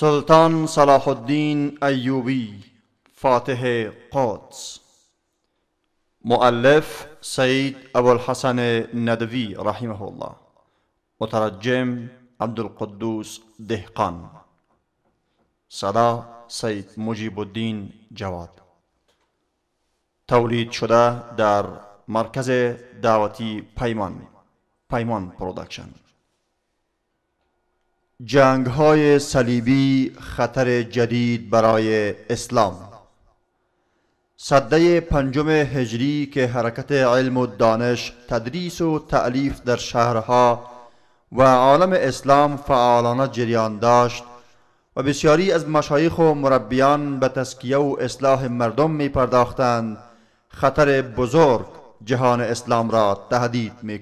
سلطان صلاح الدین ایوبی فاتح قدس مؤلف سید ابوالحسن ندوی رحمه الله مترجم عبدالقدوس دهقان صدا سید مجیب الدین جواد تولید شده در مرکز دعوتی پیمان پیمان پرودکشن جنگ های صلیبی خطر جدید برای اسلام صده پنجم هجری که حرکت علم و دانش تدریس و تعلیف در شهرها و عالم اسلام فعالانه جریان داشت و بسیاری از مشایخ و مربیان به تسکیه و اصلاح مردم می پرداختند خطر بزرگ جهان اسلام را تهدید می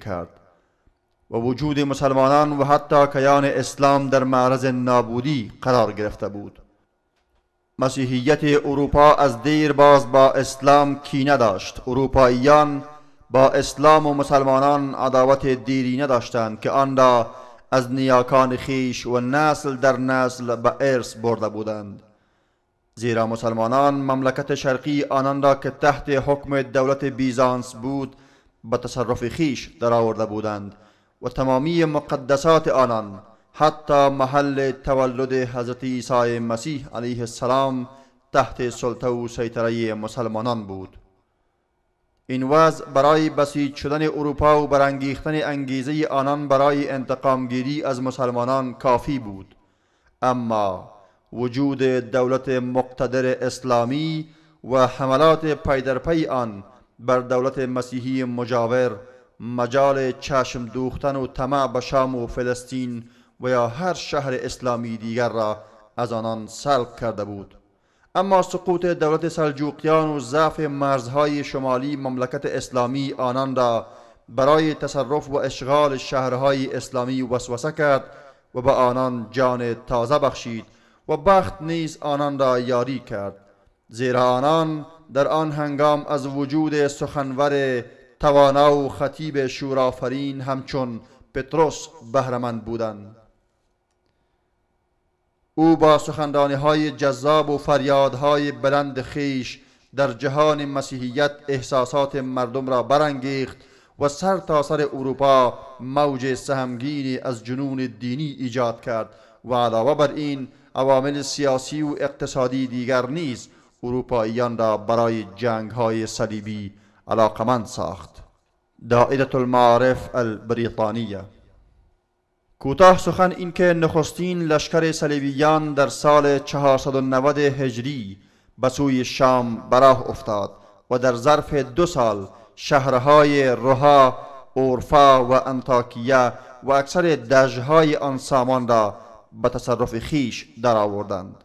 و وجود مسلمانان و حتی کیان اسلام در معرض نابودی قرار گرفته بود مسیحیت اروپا از دیر باز با اسلام کی نداشت. اروپاییان با اسلام و مسلمانان عداوت دیری نداشتند که آن را از نیاکان خیش و نسل در نسل به ارث برده بودند زیرا مسلمانان مملکت شرقی آنان را که تحت حکم دولت بیزانس بود به تصرف خیش درآورده بودند و تمامی مقدسات آنان حتی محل تولد حضرت عیسی مسیح علیه السلام تحت سلطه و سیطره مسلمانان بود این وضع برای بسیج شدن اروپا و برانگیختن انگیزه آنان برای انتقام گیری از مسلمانان کافی بود اما وجود دولت مقتدر اسلامی و حملات پیدرپی آن بر دولت مسیحی مجاور مجال چشم دوختن و طمع به شام و فلسطین و یا هر شهر اسلامی دیگر را از آنان سلب کرده بود اما سقوط دولت سلجوقیان و ضعف مرزهای شمالی مملکت اسلامی آنان را برای تصرف و اشغال شهرهای اسلامی وسوسه کرد و به آنان جان تازه بخشید و بخت نیز آنان را یاری کرد زیرا آنان در آن هنگام از وجود سخنور توانا و خطیب شورافرین همچون پتروس بهرمند بودند او با سخندانه های جذاب و فریادهای بلند خیش در جهان مسیحیت احساسات مردم را برانگیخت و سر تا سر اروپا موج سهمگینی از جنون دینی ایجاد کرد و علاوه بر این عوامل سیاسی و اقتصادی دیگر نیز اروپاییان را برای جنگ های صلیبی علاقمند ساخت دائره المعارف البریطانیه کوتاه سخن اینکه نخستین لشکر صلیبیان در سال 490 هجری به سوی شام براه افتاد و در ظرف دو سال شهرهای روها، اورفا و انتاکیه و اکثر دژهای آن سامان را به تصرف خیش درآوردند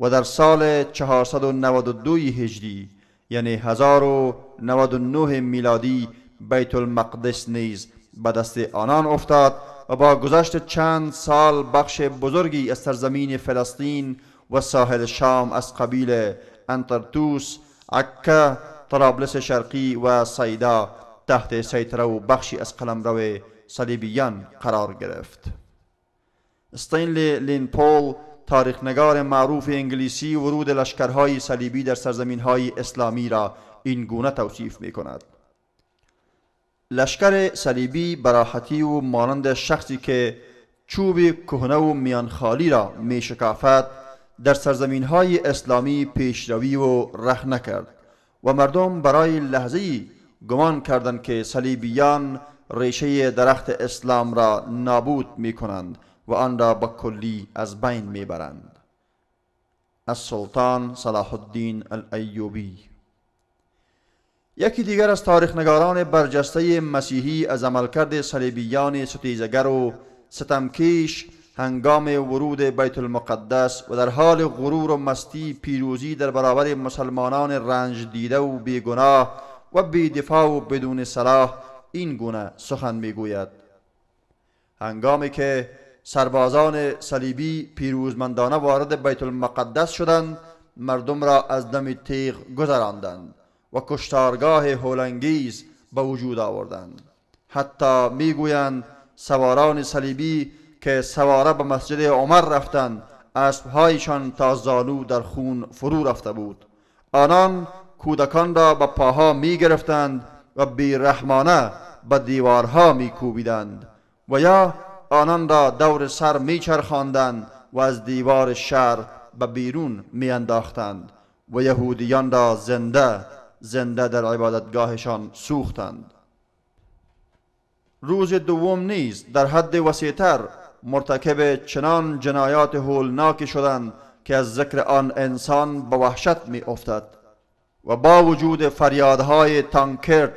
و در سال 492 هجری یعنی 1099 میلادی بیت المقدس نیز به دست آنان افتاد و با گذشت چند سال بخش بزرگی از سرزمین فلسطین و ساحل شام از قبیل انترتوس، عکه، طرابلس شرقی و سیدا تحت سیطره و بخشی از قلمرو صلیبیان قرار گرفت. استینلی پول تاریخنگار معروف انگلیسی ورود لشکرهای صلیبی در های اسلامی را این گونه توصیف می کند لشکر صلیبی براحتی و مانند شخصی که چوب کهنه و میانخالی را می شکافت در سرزمین های اسلامی پیشروی و رخ نکرد و مردم برای لحظه گمان کردند که صلیبیان ریشه درخت اسلام را نابود می کنند و آن را به کلی از بین میبرند از سلطان صلاح الدین الایوبی یکی دیگر از تاریخ نگاران برجسته مسیحی از عملکرد صلیبیان ستیزگر و ستمکیش هنگام ورود بیت المقدس و در حال غرور و مستی پیروزی در برابر مسلمانان رنج دیده و بیگناه و بی دفاع و بدون صلاح این گونه سخن میگوید هنگامی که سربازان صلیبی پیروزمندانه وارد بیت المقدس شدند مردم را از دم تیغ گذراندند و کشتارگاه هولنگیز به وجود آوردند حتی میگویند سواران صلیبی که سواره به مسجد عمر رفتند اسبهایشان تا زانو در خون فرو رفته بود آنان کودکان را به پاها می گرفتند و بیرحمانه به دیوارها می کوبیدند و یا آنان را دور سر میچرخاندند و از دیوار شهر به بیرون میانداختند و یهودیان را زنده زنده در عبادتگاهشان سوختند روز دوم نیز در حد وسیعتر مرتکب چنان جنایات هولناکی شدند که از ذکر آن انسان به وحشت می افتد و با وجود فریادهای تانکرت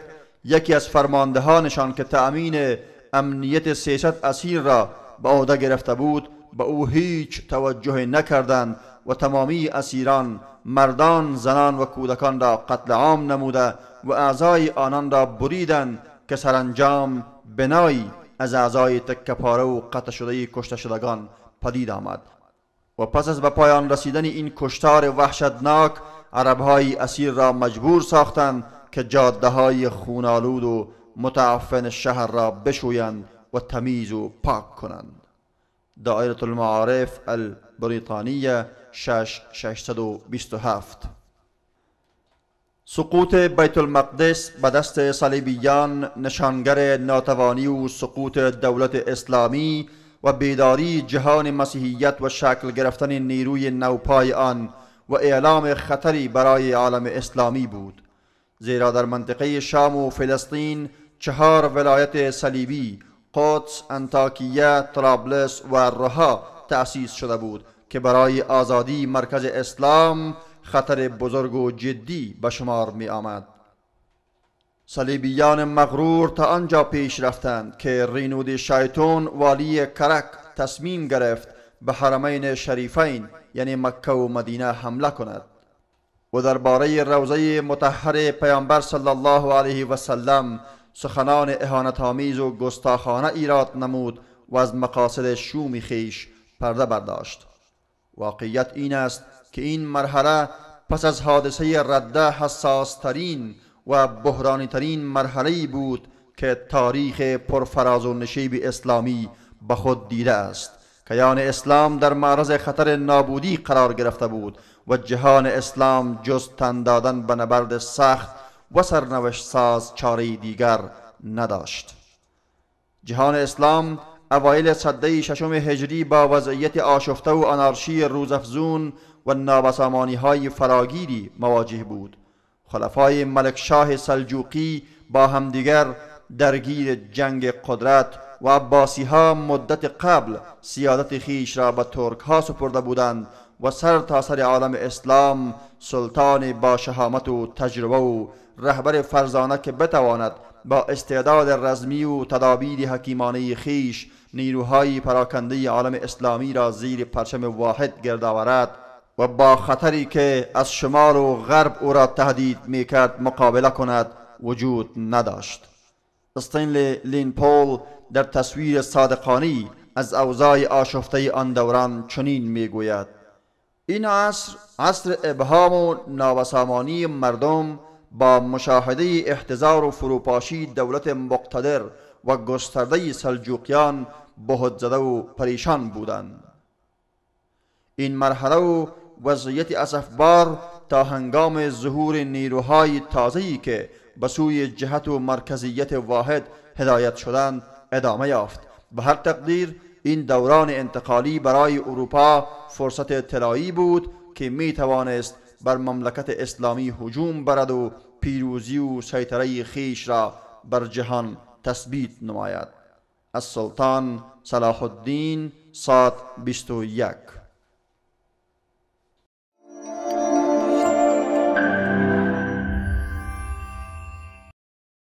یکی از فرماندهانشان که تأمین امنیت 300 اسیر را به عهده گرفته بود به او هیچ توجه نکردند و تمامی اسیران مردان زنان و کودکان را قتل عام نموده و اعضای آنان را بریدند که سرانجام بنایی از اعضای تکه و قطع شده کشته شدگان پدید آمد و پس از به پایان رسیدن این کشتار وحشتناک عربهای اسیر را مجبور ساختند که جاده های خونالود و متعفن شهر را بشویند و تمیز و پاک کنند دائره المعارف البریطانیه 6627 سقوط بیت المقدس به دست صلیبیان نشانگر ناتوانی و سقوط دولت اسلامی و بیداری جهان مسیحیت و شکل گرفتن نیروی نوپای آن و اعلام خطری برای عالم اسلامی بود زیرا در منطقه شام و فلسطین چهار ولایت صلیبی قدس، انتاکیه، ترابلس و رها تأسیس شده بود که برای آزادی مرکز اسلام خطر بزرگ و جدی به شمار می آمد. صلیبیان مغرور تا آنجا پیش رفتند که رینود شایتون والی کرک تصمیم گرفت به حرمین شریفین یعنی مکه و مدینه حمله کند و درباره روزه متحر پیامبر صلی الله علیه و سلم سخنان آمیز و گستاخانه ایراد نمود و از مقاصد شومی خیش پرده برداشت واقعیت این است که این مرحله پس از حادثه رده ترین و بحرانی ترین مرحله بود که تاریخ پرفراز و نشیب اسلامی به خود دیده است کیان اسلام در معرض خطر نابودی قرار گرفته بود و جهان اسلام جز تن دادن به نبرد سخت و سرنوشت ساز چاره دیگر نداشت جهان اسلام اوایل صده ششم هجری با وضعیت آشفته و انارشی روزافزون و نابسامانی های فراگیری مواجه بود خلفای شاه سلجوقی با همدیگر درگیر جنگ قدرت و عباسی ها مدت قبل سیادت خیش را به ترک ها سپرده بودند و سر تا سر عالم اسلام سلطان با شهامت و تجربه و رهبر فرزانه که بتواند با استعداد رزمی و تدابیر حکیمانه خیش نیروهای پراکنده عالم اسلامی را زیر پرچم واحد گرد آورد و با خطری که از شمال و غرب او را تهدید می کرد مقابله کند وجود نداشت لین پول در تصویر صادقانی از اوضاع آشفته آن دوران چنین میگوید این عصر عصر ابهام و نابسامانی مردم با مشاهده احتضار و فروپاشی دولت مقتدر و گسترده سلجوقیان بهت زده و پریشان بودند این مرحله و وضعیت اسفبار تا هنگام ظهور نیروهای تازه‌ای که به سوی جهت و مرکزیت واحد هدایت شدند ادامه یافت به هر تقدیر این دوران انتقالی برای اروپا فرصت طلایی بود که می توانست بر مملکت اسلامی هجوم برد و پیروزی و سیطره خیش را بر جهان تثبیت نماید السلطان صلاح الدین سات